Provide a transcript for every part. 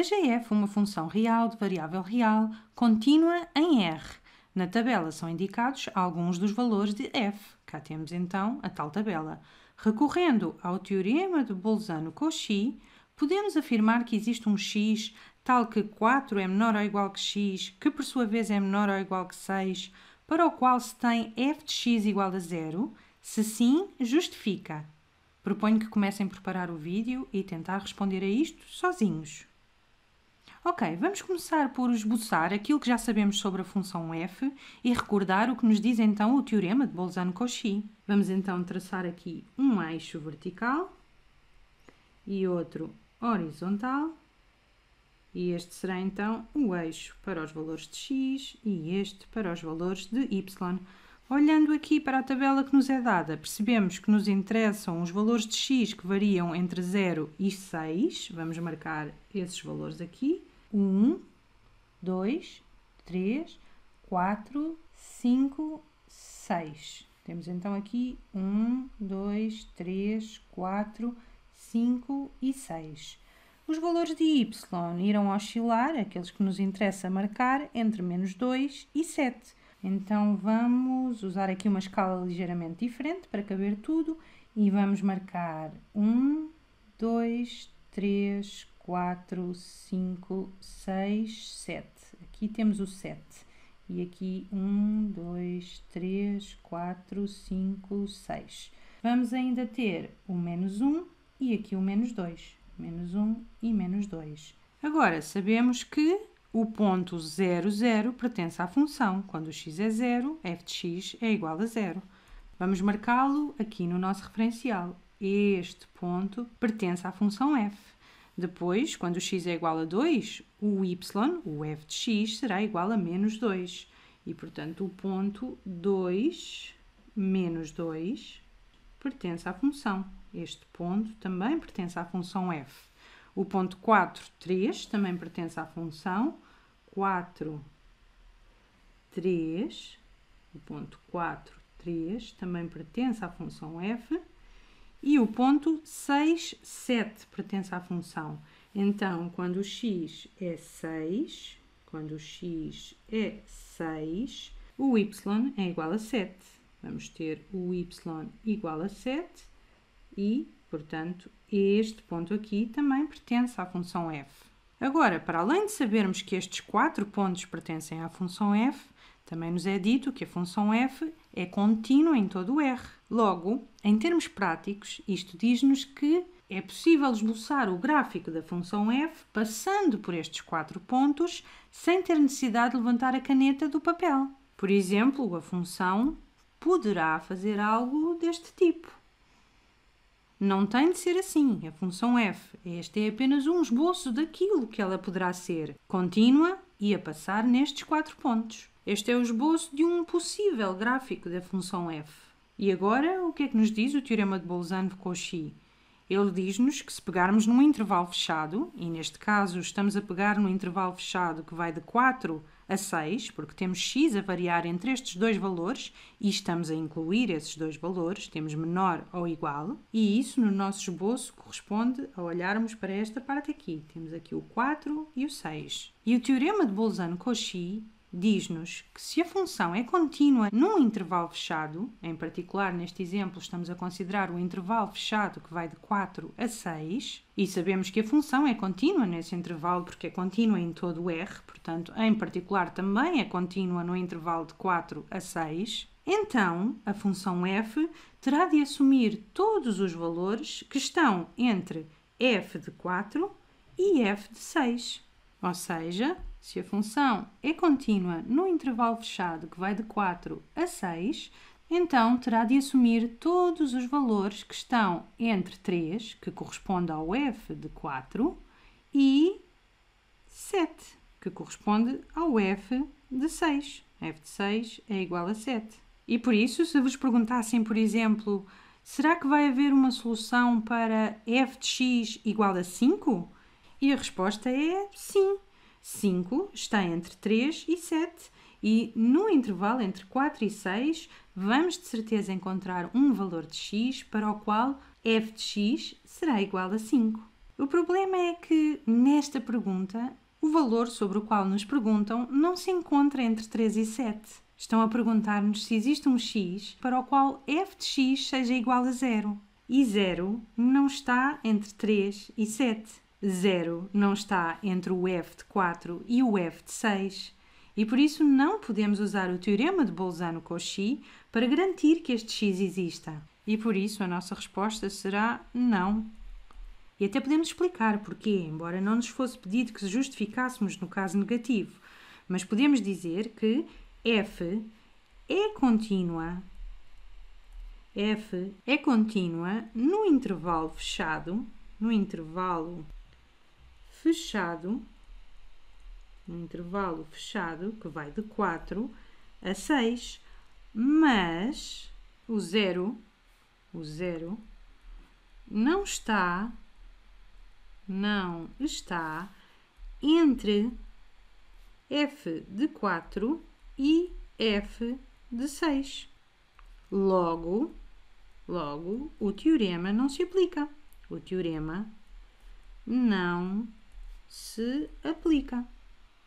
seja f uma função real de variável real contínua em R. Na tabela são indicados alguns dos valores de f. Cá temos então a tal tabela. Recorrendo ao teorema de Bolzano-Cauchy, podemos afirmar que existe um x tal que 4 é menor ou igual que x, que por sua vez é menor ou igual que 6, para o qual se tem f de x igual a zero? Se sim, justifica. Proponho que comecem a preparar o vídeo e tentar responder a isto sozinhos. Ok, vamos começar por esboçar aquilo que já sabemos sobre a função f e recordar o que nos diz então o teorema de Bolzano-Cauchy. Vamos então traçar aqui um eixo vertical e outro horizontal. E este será então o eixo para os valores de x e este para os valores de y. Olhando aqui para a tabela que nos é dada, percebemos que nos interessam os valores de x que variam entre 0 e 6. Vamos marcar esses valores aqui um, dois, três, quatro, cinco, seis. Temos então aqui um, dois, três, quatro, cinco e seis. Os valores de y irão oscilar, aqueles que nos interessa marcar, entre menos 2 e 7. Então vamos usar aqui uma escala ligeiramente diferente para caber tudo e vamos marcar 1, 2, 3, 4, 5, 6, 7. Aqui temos o 7. E aqui 1, 2, 3, 4, 5, 6. Vamos ainda ter o menos 1 e aqui o menos 2. Menos 1 e menos 2. Agora, sabemos que o ponto 0, 0 pertence à função. Quando x é 0, f de x é igual a 0. Vamos marcá-lo aqui no nosso referencial. Este ponto pertence à função f. Depois, quando x é igual a 2, o y, o f de x, será igual a menos 2. E, portanto, o ponto 2 menos 2 pertence à função. Este ponto também pertence à função f. O ponto 4, 3 também pertence à função 4, 3. O ponto 4, 3 também pertence à função f. E o ponto 6, 7 pertence à função. Então, quando o x é 6, quando o x é 6, o y é igual a 7. Vamos ter o y igual a 7 e, portanto, este ponto aqui também pertence à função f. Agora, para além de sabermos que estes quatro pontos pertencem à função f, também nos é dito que a função f é contínua em todo o R. Logo, em termos práticos, isto diz-nos que é possível esboçar o gráfico da função f passando por estes quatro pontos sem ter necessidade de levantar a caneta do papel. Por exemplo, a função poderá fazer algo deste tipo. Não tem de ser assim. A função f, este é apenas um esboço daquilo que ela poderá ser, contínua e a passar nestes quatro pontos. Este é o esboço de um possível gráfico da função f. E agora, o que é que nos diz o teorema de Bolzano-Cauchy? Ele diz-nos que se pegarmos num intervalo fechado, e neste caso estamos a pegar num intervalo fechado que vai de 4 a 6, porque temos x a variar entre estes dois valores e estamos a incluir esses dois valores, temos menor ou igual, e isso no nosso esboço corresponde a olharmos para esta parte aqui. Temos aqui o 4 e o 6. E o teorema de Bolzano-Cauchy diz-nos que se a função é contínua num intervalo fechado, em particular neste exemplo estamos a considerar o intervalo fechado que vai de 4 a 6, e sabemos que a função é contínua nesse intervalo porque é contínua em todo o R, portanto, em particular também é contínua no intervalo de 4 a 6, então a função f terá de assumir todos os valores que estão entre f de 4 e f de 6. Ou seja, se a função é contínua no intervalo fechado que vai de 4 a 6, então terá de assumir todos os valores que estão entre 3, que corresponde ao f de 4, e 7, que corresponde ao f de 6. f de 6 é igual a 7. E por isso, se vos perguntassem, por exemplo, será que vai haver uma solução para f de x igual a 5? E a resposta é sim. 5 está entre 3 e 7 e no intervalo entre 4 e 6 vamos de certeza encontrar um valor de x para o qual f de x será igual a 5. O problema é que nesta pergunta o valor sobre o qual nos perguntam não se encontra entre 3 e 7. Estão a perguntar-nos se existe um x para o qual f de x seja igual a zero. E zero não está entre 3 e 7. 0 não está entre o f de 4 e o f de 6 e por isso não podemos usar o teorema de Bolzano-Cauchy para garantir que este x exista. E por isso a nossa resposta será não. E até podemos explicar porquê, embora não nos fosse pedido que justificássemos no caso negativo, mas podemos dizer que f é contínua f é contínua no intervalo fechado, no intervalo fechado, um intervalo fechado que vai de 4 a 6, mas o zero, o zero não está, não está entre f de 4 e f de 6. Logo, logo, o teorema não se aplica. O teorema não se aplica.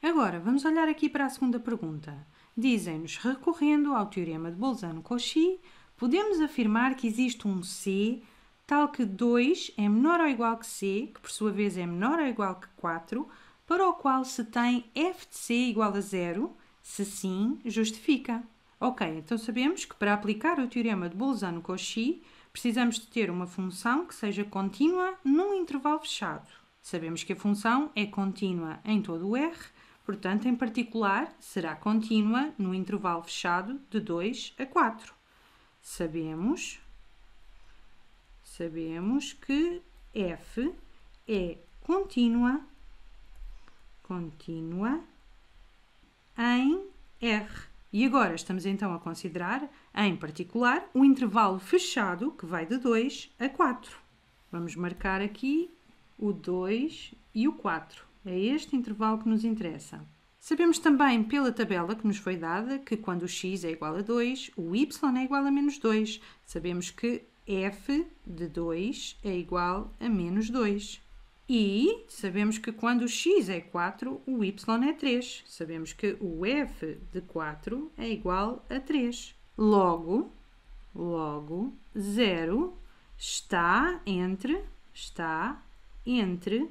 Agora, vamos olhar aqui para a segunda pergunta. Dizem-nos, recorrendo ao teorema de Bolzano-Cauchy, podemos afirmar que existe um C tal que 2 é menor ou igual que C, que por sua vez é menor ou igual que 4, para o qual se tem f de C igual a zero? Se sim, justifica. Ok, então sabemos que para aplicar o teorema de Bolzano-Cauchy, precisamos de ter uma função que seja contínua num intervalo fechado. Sabemos que a função é contínua em todo o R, portanto, em particular, será contínua no intervalo fechado de 2 a 4. Sabemos, sabemos que f é contínua, contínua em R. E agora estamos então a considerar, em particular, o intervalo fechado que vai de 2 a 4. Vamos marcar aqui o 2 e o 4. É este intervalo que nos interessa. Sabemos também pela tabela que nos foi dada que quando o x é igual a 2, o y é igual a menos 2. Sabemos que f de 2 é igual a menos 2. E sabemos que quando o x é 4, o y é 3. Sabemos que o f de 4 é igual a 3. Logo, logo, 0 está entre, está entre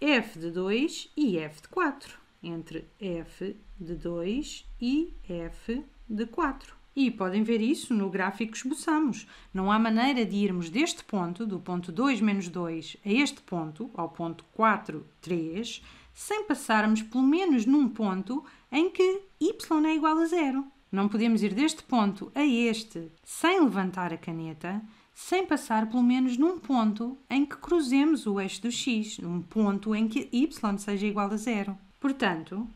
f de 2 e f de 4. Entre f de 2 e f de 4. E podem ver isso no gráfico que esboçamos. Não há maneira de irmos deste ponto, do ponto 2 menos 2, a este ponto, ao ponto 4, 3, sem passarmos pelo menos num ponto em que y é igual a zero. Não podemos ir deste ponto a este sem levantar a caneta, sem passar pelo menos num ponto em que cruzemos o eixo do x, num ponto em que y seja igual a zero. Portanto,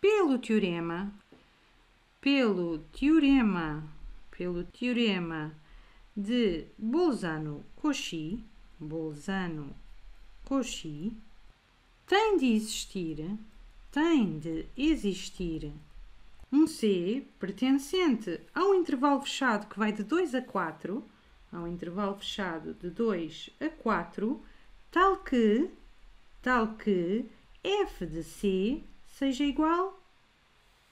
pelo teorema, pelo teorema, pelo teorema de Bolzano-Cauchy, Bolzano-Cauchy, tem de existir, tem de existir um C pertencente a um intervalo fechado que vai de 2 a 4 a um intervalo fechado de 2 a 4, tal que, tal que f de c seja igual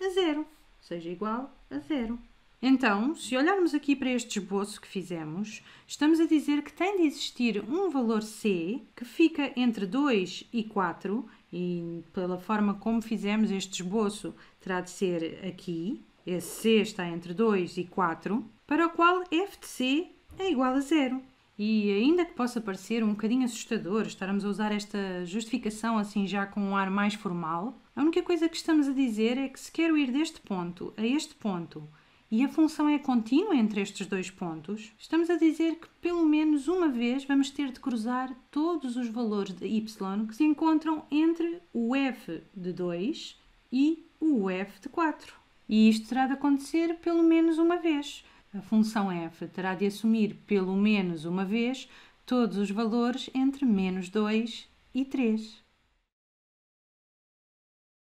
a zero, seja igual a zero. Então, se olharmos aqui para este esboço que fizemos, estamos a dizer que tem de existir um valor c que fica entre 2 e 4, e pela forma como fizemos este esboço, terá de ser aqui, esse c está entre 2 e 4, para o qual f de c é igual a zero. E ainda que possa parecer um bocadinho assustador estarmos a usar esta justificação assim já com um ar mais formal, a única coisa que estamos a dizer é que se quero ir deste ponto a este ponto e a função é contínua entre estes dois pontos, estamos a dizer que pelo menos uma vez vamos ter de cruzar todos os valores de y que se encontram entre o f de 2 e o f de 4. E isto terá de acontecer pelo menos uma vez. A função f terá de assumir pelo menos uma vez todos os valores entre menos 2 e 3.